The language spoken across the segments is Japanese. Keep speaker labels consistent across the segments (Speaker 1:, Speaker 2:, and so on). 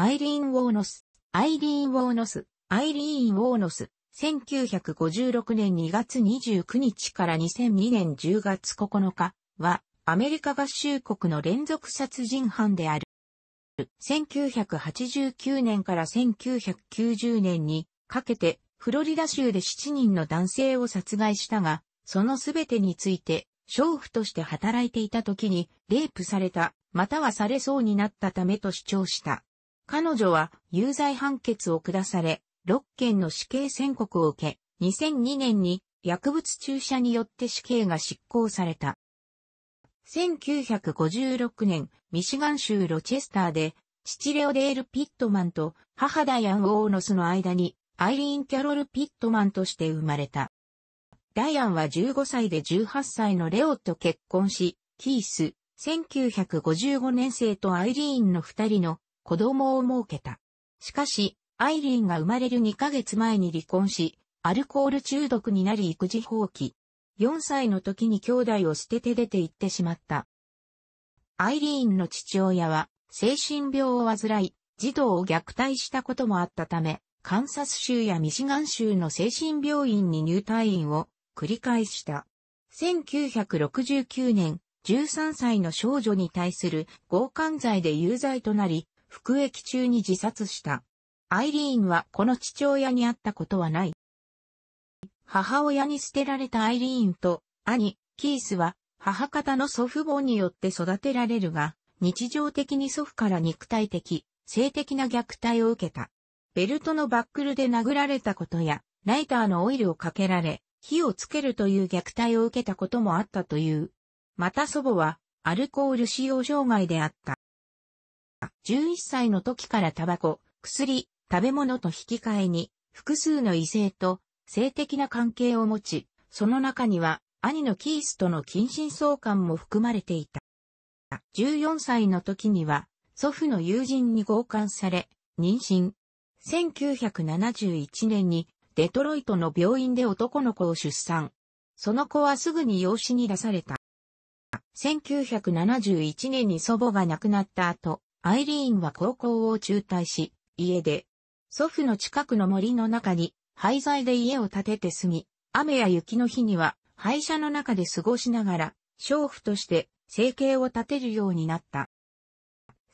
Speaker 1: アイリーン・ウォーノス、アイリーン・ウォーノス、アイリーン・ウォーノス、1956年2月29日から2002年10月9日は、アメリカ合衆国の連続殺人犯である。1989年から1990年にかけて、フロリダ州で7人の男性を殺害したが、そのすべてについて、娼婦として働いていた時に、レイプされた、またはされそうになったためと主張した。彼女は有罪判決を下され、6件の死刑宣告を受け、2002年に薬物注射によって死刑が執行された。1956年、ミシガン州ロチェスターで、父レオデール・ピットマンと母ダイアン・オーノスの間に、アイリーン・キャロル・ピットマンとして生まれた。ダイアンは15歳で18歳のレオと結婚し、キース、1955年生とアイリーンの二人の子供を設けた。しかし、アイリーンが生まれる2ヶ月前に離婚し、アルコール中毒になり育児放棄。4歳の時に兄弟を捨てて出て行ってしまった。アイリーンの父親は精神病を患い、児童を虐待したこともあったため、カンサス州やミシガン州の精神病院に入退院を繰り返した。1969年、13歳の少女に対する強姦罪で有罪となり、服役中に自殺した。アイリーンはこの父親に会ったことはない。母親に捨てられたアイリーンと兄、キースは母方の祖父母によって育てられるが、日常的に祖父から肉体的、性的な虐待を受けた。ベルトのバックルで殴られたことや、ライターのオイルをかけられ、火をつけるという虐待を受けたこともあったという。また祖母は、アルコール使用障害であった。11歳の時からタバコ、薬、食べ物と引き換えに、複数の異性と性的な関係を持ち、その中には兄のキースとの近親相関も含まれていた。14歳の時には祖父の友人に強姦され、妊娠。1971年にデトロイトの病院で男の子を出産。その子はすぐに養子に出された。1971年に祖母が亡くなった後、アイリーンは高校を中退し、家で、祖父の近くの森の中に、廃材で家を建てて住み、雨や雪の日には、廃車の中で過ごしながら、娼婦として生計を立てるようになった。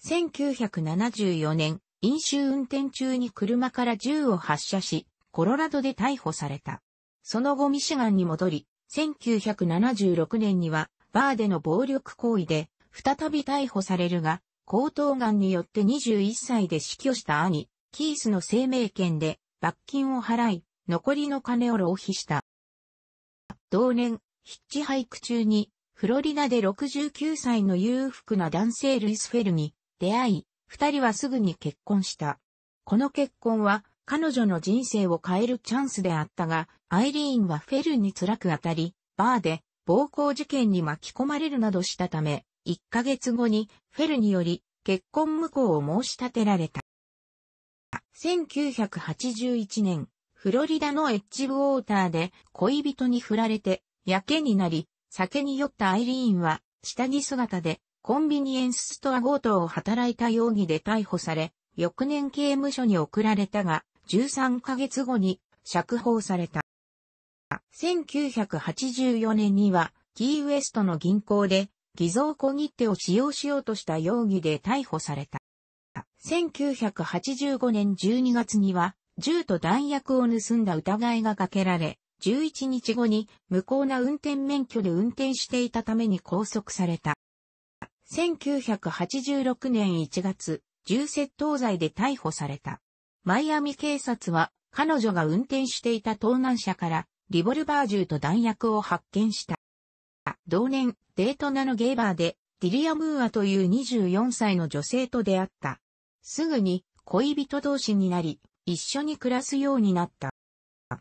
Speaker 1: 1974年、飲酒運転中に車から銃を発射し、コロラドで逮捕された。その後ミシガンに戻り、1976年にはバーでの暴力行為で再び逮捕されるが、喉頭癌によって21歳で死去した兄、キースの生命権で罰金を払い、残りの金を浪費した。同年、ヒッチハイク中に、フロリダで69歳の裕福な男性ルイス・フェルに出会い、二人はすぐに結婚した。この結婚は彼女の人生を変えるチャンスであったが、アイリーンはフェルに辛く当たり、バーで暴行事件に巻き込まれるなどしたため、1ヶ月後にフェルにより結婚無効を申し立てられた。1981年、フロリダのエッジウォーターで恋人に振られて、やけになり、酒に酔ったアイリーンは、下着姿でコンビニエンスストア強盗を働いた容疑で逮捕され、翌年刑務所に送られたが、13ヶ月後に釈放された。1984年には、キーウエストの銀行で偽造小切手を使用しようとした容疑で逮捕された。1985年12月には、銃と弾薬を盗んだ疑いがかけられ、11日後に無効な運転免許で運転していたために拘束された。1986年1月、銃窃盗罪で逮捕された。マイアミ警察は彼女が運転していた盗難車からリボルバー銃と弾薬を発見した。同年、デートナのゲーバーで、ディリア・ムーアという24歳の女性と出会った。すぐに恋人同士になり、一緒に暮らすようになった。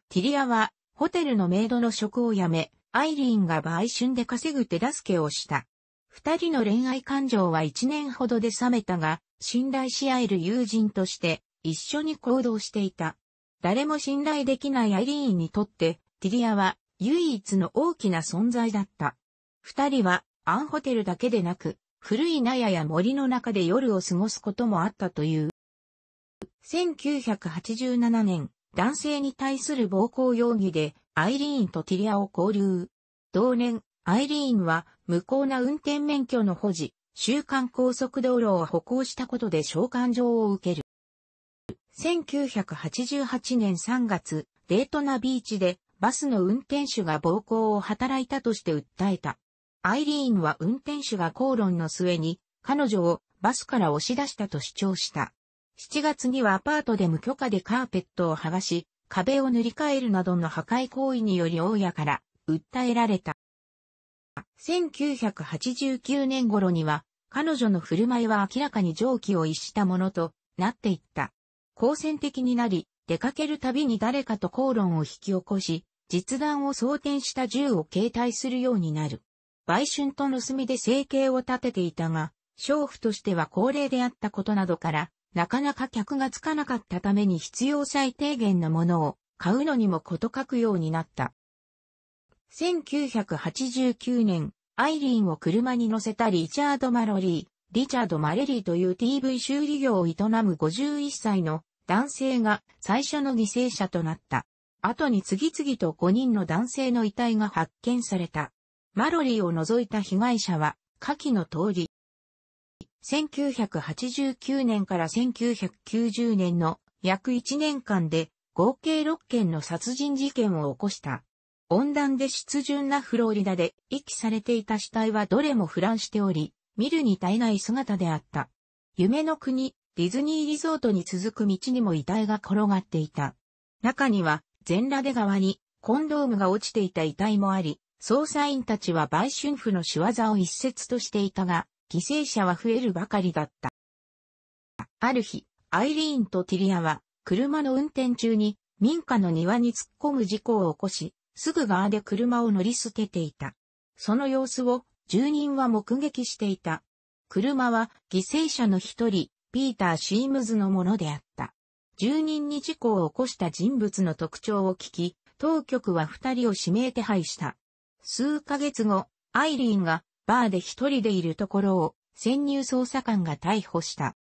Speaker 1: ティリアは、ホテルのメイドの職を辞め、アイリーンが売春で稼ぐ手助けをした。二人の恋愛感情は一年ほどで冷めたが、信頼し合える友人として一緒に行動していた。誰も信頼できないアイリーンにとって、ティリアは唯一の大きな存在だった。二人はアンホテルだけでなく、古い納屋や森の中で夜を過ごすこともあったという。1987年、男性に対する暴行容疑で、アイリーンとティリアを交流。同年、アイリーンは無効な運転免許の保持、週刊高速道路を歩行したことで召喚状を受ける。1988年3月、デートナビーチでバスの運転手が暴行を働いたとして訴えた。アイリーンは運転手が口論の末に、彼女をバスから押し出したと主張した。7月にはアパートで無許可でカーペットを剥がし、壁を塗り替えるなどの破壊行為により大家から訴えられた。1989年頃には、彼女の振る舞いは明らかに常軌を逸したものとなっていった。好戦的になり、出かけるたびに誰かと口論を引き起こし、実弾を装填した銃を携帯するようになる。売春と盗みで生計を立てていたが、娼婦としては高齢であったことなどから、なかなか客がつかなかったために必要最低限のものを買うのにもこと書くようになった。1989年、アイリーンを車に乗せたリチャード・マロリー、リチャード・マレリーという TV 修理業を営む51歳の男性が最初の犠牲者となった。後に次々と5人の男性の遺体が発見された。マロリーを除いた被害者は、下記の通り。1989年から1990年の約1年間で合計6件の殺人事件を起こした。温暖で湿潤なフロリダで遺棄されていた死体はどれも腐乱しており、見るに耐えない姿であった。夢の国、ディズニーリゾートに続く道にも遺体が転がっていた。中には、全裸で側にコンドームが落ちていた遺体もあり、捜査員たちは売春婦の仕業を一説としていたが、犠牲者は増えるばかりだった。ある日、アイリーンとティリアは、車の運転中に、民家の庭に突っ込む事故を起こし、すぐ側で車を乗り捨てていた。その様子を、住人は目撃していた。車は、犠牲者の一人、ピーター・シームズのものであった。住人に事故を起こした人物の特徴を聞き、当局は二人を指名手配した。数ヶ月後、アイリーンがバーで一人でいるところを潜入捜査官が逮捕した。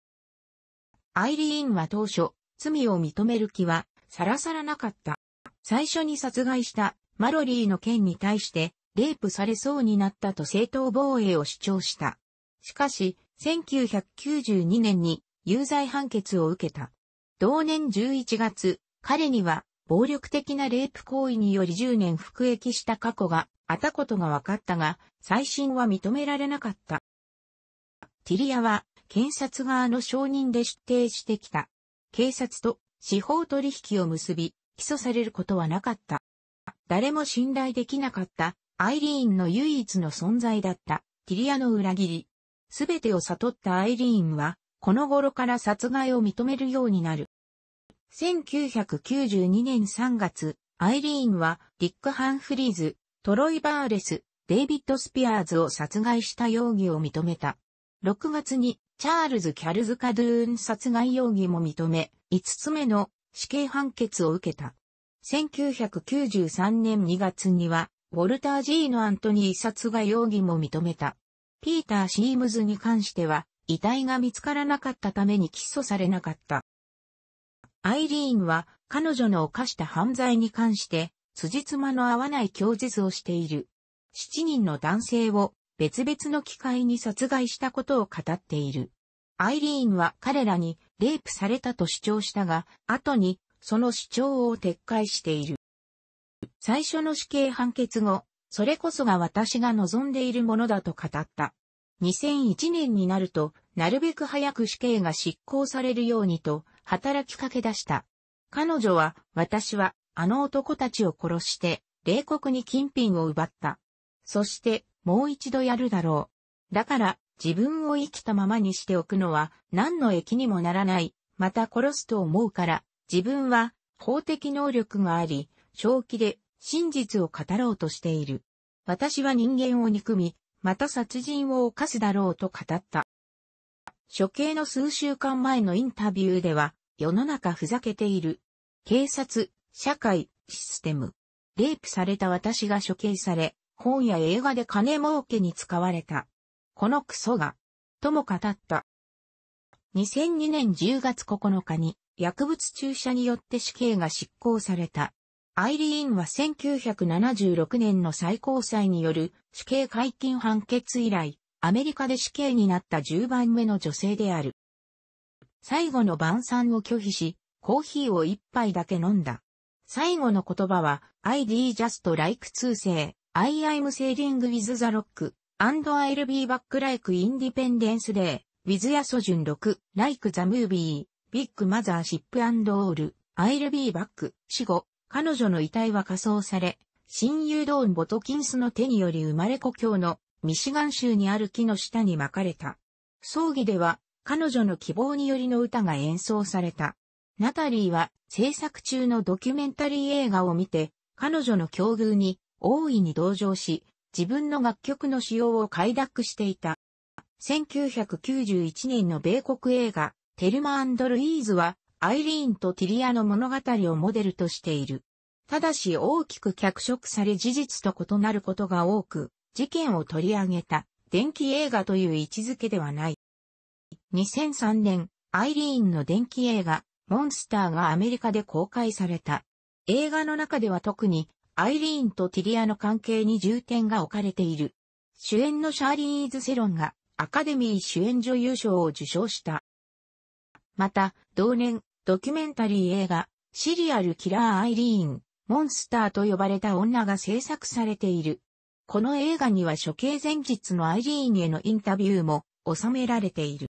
Speaker 1: アイリーンは当初、罪を認める気はさらさらなかった。最初に殺害したマロリーの件に対して、レイプされそうになったと正当防衛を主張した。しかし、1992年に有罪判決を受けた。同年11月、彼には暴力的なレイプ行為により10年服役した過去があたことが分かったが、再審は認められなかった。ティリアは、検察側の証人で出廷してきた。警察と司法取引を結び、起訴されることはなかった。誰も信頼できなかった、アイリーンの唯一の存在だった、ティリアの裏切り。すべてを悟ったアイリーンは、この頃から殺害を認めるようになる。1992年3月、アイリーンは、ディック・ハンフリーズ、トロイ・バーレス、デイビッド・スピアーズを殺害した容疑を認めた。6月に、チャールズ・キャルズ・カドゥーン殺害容疑も認め、5つ目の死刑判決を受けた。1993年2月には、ウォルター・ジーのアントニー殺害容疑も認めた。ピーター・シームズに関しては、遺体が見つからなかったために起訴されなかった。アイリーンは、彼女の犯した犯罪に関して、辻褄の合わない供述をしている。7人の男性を別々の機会に殺害したことを語っている。アイリーンは彼らにレイプされたと主張したが、後にその主張を撤回している。最初の死刑判決後、それこそが私が望んでいるものだと語った。2001年になると、なるべく早く死刑が執行されるようにと、働きかけ出した。彼女は、私はあの男たちを殺して、冷酷に金品を奪った。そして、もう一度やるだろう。だから、自分を生きたままにしておくのは、何の益にもならない。また殺すと思うから、自分は、法的能力があり、正気で、真実を語ろうとしている。私は人間を憎み、また殺人を犯すだろうと語った。処刑の数週間前のインタビューでは、世の中ふざけている。警察、社会、システム。レイプされた私が処刑され、本や映画で金儲けに使われた。このクソが、とも語った。2002年10月9日に薬物注射によって死刑が執行された。アイリーンは1976年の最高裁による死刑解禁判決以来、アメリカで死刑になった10番目の女性である。最後の晩餐を拒否し、コーヒーを一杯だけ飲んだ。最後の言葉は、ID just like to 2世、I am sailing with the rock, and I'll be back like independence day, with やソジュン6、like the movie, big mothership and all, I'll be back、死後、彼女の遺体は仮装され、親友ドーン・ボトキンスの手により生まれ故郷のミシガン州にある木の下に巻かれた。葬儀では彼女の希望によりの歌が演奏された。ナタリーは制作中のドキュメンタリー映画を見て、彼女の境遇に大いに同情し、自分の楽曲の使用を快諾していた。1991年の米国映画、テルマルイーズは、アイリーンとティリアの物語をモデルとしている。ただし大きく脚色され事実と異なることが多く、事件を取り上げた、電気映画という位置づけではない。2003年、アイリーンの電気映画、モンスターがアメリカで公開された。映画の中では特に、アイリーンとティリアの関係に重点が置かれている。主演のシャーリー・イズ・セロンが、アカデミー主演女優賞を受賞した。また、同年、ドキュメンタリー映画、シリアル・キラー・アイリーン、モンスターと呼ばれた女が制作されている。この映画には処刑前日のアイリーンへのインタビューも収められている。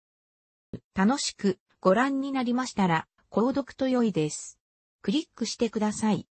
Speaker 1: 楽しくご覧になりましたら、購読と良いです。クリックしてください。